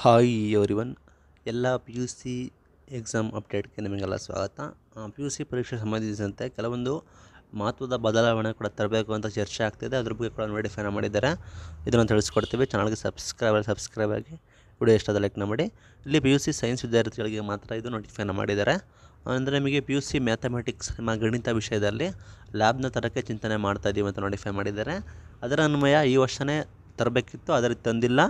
hi everyone ಎಲ್ಲ P U C exam ಅಪ್ಡೇಟ್ಗೆ ನಿಮಗೆಲ್ಲ ಸ್ವಾಗತ ಪಿ ಯು ಸಿ ಪರೀಕ್ಷೆ ಸಂಬಂಧಿಸಿದಂತೆ ಕೆಲವೊಂದು ಮಹತ್ವದ ಬದಲಾವಣೆ ಕೂಡ ತರಬೇಕು ಅಂತ ಚರ್ಚೆ ಆಗ್ತಿದೆ ಅದ್ರ ಬಗ್ಗೆ ಕೂಡ ನೋಟಿಫೈ ಮಾಡಿದ್ದಾರೆ ಇದನ್ನು ತಿಳಿಸ್ಕೊಡ್ತೀವಿ ಚಾನಲ್ಗೆ ಸಬ್ಸ್ಕ್ರೈಬ್ ಸಬ್ಸ್ಕ್ರೈಬ್ ಆಗಿ ವಿಡಿಯೋ ಲೈಕ್ ಲೈಕ್ನ ಮಾಡಿ ಇಲ್ಲಿ ಪಿ ಯು ಸಿ ಸೈನ್ಸ್ ವಿದ್ಯಾರ್ಥಿಗಳಿಗೆ ಮಾತ್ರ ಇದು ನೋಟಿಫೈನ ಮಾಡಿದ್ದಾರೆ ಅಂದರೆ ನಿಮಗೆ ಪಿ ಯು ಸಿ ಮ್ಯಾಥಮೆಟಿಕ್ಸ್ ನಿಮ್ಮ ಗಣಿತ ವಿಷಯದಲ್ಲಿ ಲ್ಯಾಬ್ನ ತರಕ್ಕೆ ಚಿಂತನೆ ಮಾಡ್ತಾ ಇದ್ದೀವಿ ಅಂತ ನೋಟಿಫೈ ಮಾಡಿದ್ದಾರೆ ಅದರ ಅನ್ವಯ ಈ ವರ್ಷವೇ ತರಬೇಕಿತ್ತು ಆದರೆ ತಂದಿಲ್ಲ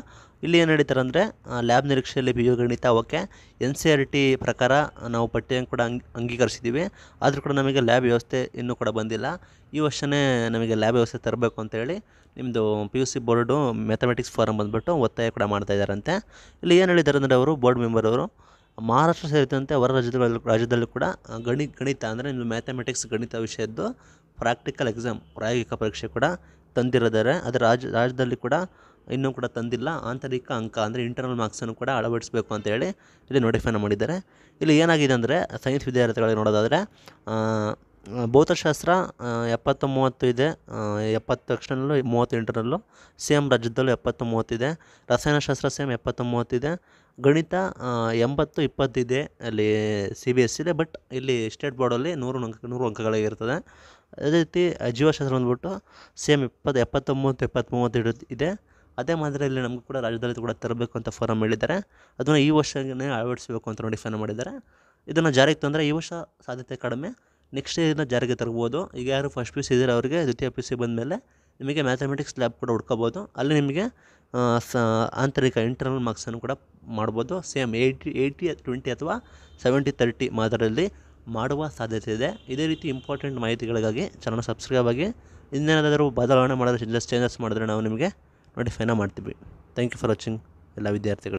ಇಲ್ಲಿ ಏನು ನಡೀತಾರೆ ಅಂದರೆ ಲ್ಯಾಬ್ ನಿರೀಕ್ಷೆಯಲ್ಲಿ ಬಿ ಗಣಿತ okay N C R T ಪ್ರಕಾರ ನಾವು ಪಠ್ಯನ್ನು ಕೂಡ ಅಂಗ್ ಅಂಗೀಕರಿಸಿದ್ದೀವಿ ಆದರೂ ಕೂಡ ನಮಗೆ ಲ್ಯಾಬ್ ವ್ಯವಸ್ಥೆ ಇನ್ನೂ ಕೂಡ ಬಂದಿಲ್ಲ ಈ ವರ್ಷವೇ ನಮಗೆ ಲ್ಯಾಬ್ ವ್ಯವಸ್ಥೆ ತರಬೇಕು ಅಂತೇಳಿ ನಿಮ್ಮದು P U C board mathematics form ಬಂದುಬಿಟ್ಟು ಒತ್ತಾಯ ಕೂಡ ಮಾಡ್ತಾ ಇದ್ದಾರಂತೆ ಇಲ್ಲಿ ಏನು ಹೇಳಿದ್ದಾರೆ ಅಂದರೆ ಅವರು ಬೋರ್ಡ್ ಮೆಂಬರ್ ಅವರು ಮಹಾರಾಷ್ಟ್ರ ಸೇರಿದಂತೆ ಹೊರ ರಾಜ್ಯದಲ್ಲಿ ರಾಜ್ಯದಲ್ಲೂ ಕೂಡ ಗಣಿ ಗಣಿತ ಅಂದರೆ ಮ್ಯಾಥಮೆಟಿಕ್ಸ್ ಗಣಿತ ವಿಷಯದ್ದು ಪ್ರಾಕ್ಟಿಕಲ್ ಎಕ್ಸಾಮ್ ಪ್ರಾಯೋಗಿಕ ಪರೀಕ್ಷೆ ಕೂಡ ತಂದಿರೋದಾರೆ ಅದು ರಾಜ್ ರಾಜ್ಯದಲ್ಲಿ ಕೂಡ ಇನ್ನೂ ಕೂಡ ತಂದಿಲ್ಲ ಆಂತರಿಕ ಅಂಕ ಅಂದರೆ ಇಂಟರ್ನಲ್ ಮಾರ್ಕ್ಸನ್ನು ಕೂಡ ಅಳವಡಿಸಬೇಕು ಅಂತ ಹೇಳಿ ಇಲ್ಲಿ ನೋಟಿಫೈನ ಮಾಡಿದ್ದಾರೆ ಇಲ್ಲಿ ಏನಾಗಿದೆ ಅಂದರೆ ಸೈನ್ಸ್ ವಿದ್ಯಾರ್ಥಿಗಳಿಗೆ ನೋಡೋದಾದರೆ ಭೌತಶಾಸ್ತ್ರ ಎಪ್ಪತ್ತು ಮೂವತ್ತು ಇದೆ ಎಪ್ಪತ್ತು ಎಕ್ಸ್ಟರ್ನಲ್ಲು ಮೂವತ್ತು ಇಂಟರ್ನಲ್ಲು ಸೇಮ್ ರಾಜ್ಯದಲ್ಲೂ ಎಪ್ಪತ್ತು ಮೂವತ್ತಿದೆ ರಸಾಯನಶಾಸ್ತ್ರ ಸೇಮ್ ಎಪ್ಪತ್ತು ಮೂವತ್ತಿದೆ ಗಣಿತ ಎಂಬತ್ತು ಇಪ್ಪತ್ತಿದೆ ಅಲ್ಲಿ ಸಿ ಬಿ ಎಸ್ ಇದೆ ಬಟ್ ಇಲ್ಲಿ ಸ್ಟೇಟ್ ಬೋರ್ಡಲ್ಲಿ ನೂರು ಅಂಕ ನೂರು ಅಂಕಗಳಿಗಿರ್ತದೆ ಅದೇ ರೀತಿ ಜೀವಶಾಸ್ತ್ರ ಬಂದುಬಿಟ್ಟು ಸೇಮ್ ಇಪ್ಪತ್ತು ಎಪ್ಪತ್ತೊಂಬತ್ತು ಮೂವತ್ತು ಇಡು ಇದೆ ಅದೇ ಮಾದರಿಯಲ್ಲಿ ನಮಗೂ ಕೂಡ ರಾಜ್ಯದಲ್ಲಿ ಕೂಡ ತರಬೇಕು ಅಂತ ಫಾರಮ್ ಹೇಳಿದ್ದಾರೆ ಅದನ್ನು ಈ ವರ್ಷನೇ ಅಳವಡಿಸಬೇಕು ಅಂತ ನೋಡಿ ನೋಟಿಫೈನ್ ಮಾಡಿದ್ದಾರೆ ಇದನ್ನು ಜಾರಿಗೆ ತಂದರೆ ಈ ವರ್ಷ ಸಾಧ್ಯತೆ ಕಡಿಮೆ ನೆಕ್ಸ್ಟ್ ಇದನ್ನು ಜಾರಿಗೆ ತರ್ಬೋದು ಈಗ ಯಾರು ಫಸ್ಟ್ ಪಿ ಯು ಸಿ ಇದ್ದಾರೆ ಅವರಿಗೆ ದ್ವಿತೀಯ ಪಿ ಸಿ ಬಂದಮೇಲೆ ನಿಮಗೆ ಮ್ಯಾಥಮೆಟಿಕ್ಸ್ ಲ್ಯಾಬ್ ಕೂಡ ಹುಡ್ಕೋಬೋದು ಅಲ್ಲಿ ನಿಮಗೆ ಸ ಆಂತರಿಕ ಇಂಟರ್ನಲ್ ಮಾರ್ಕ್ಸನ್ನು ಕೂಡ ಮಾಡ್ಬೋದು ಸೇಮ್ ಏಯ್ಟಿ ಏಯ್ಟಿ ಟ್ವೆಂಟಿ ಅಥವಾ ಸೆವೆಂಟಿ ತರ್ಟಿ ಮಾದರಿಯಲ್ಲಿ ಮಾಡುವ ಸಾಧ್ಯತೆ ಇದೆ ಇದೇ ರೀತಿ ಇಂಪಾರ್ಟೆಂಟ್ ಮಾಹಿತಿಗಳಿಗಾಗಿ ಚಾನಲ್ ಸಬ್ಸ್ಕ್ರೈಬ್ ಆಗಿ ಇನ್ನೇನಾದರೂ ಬದಲಾವಣೆ ಮಾಡಿದ್ರೆ ಜಸ್ಟ್ ಚೇಂಜಸ್ ಮಾಡಿದ್ರೆ ನಾವು ನಿಮಗೆ ನೋಟಿಫೈನ ಮಾಡ್ತೀವಿ ಥ್ಯಾಂಕ್ ಯು ಫಾರ್ ವಾಚಿಂಗ್ ಎಲ್ಲ ವಿದ್ಯಾರ್ಥಿಗಳು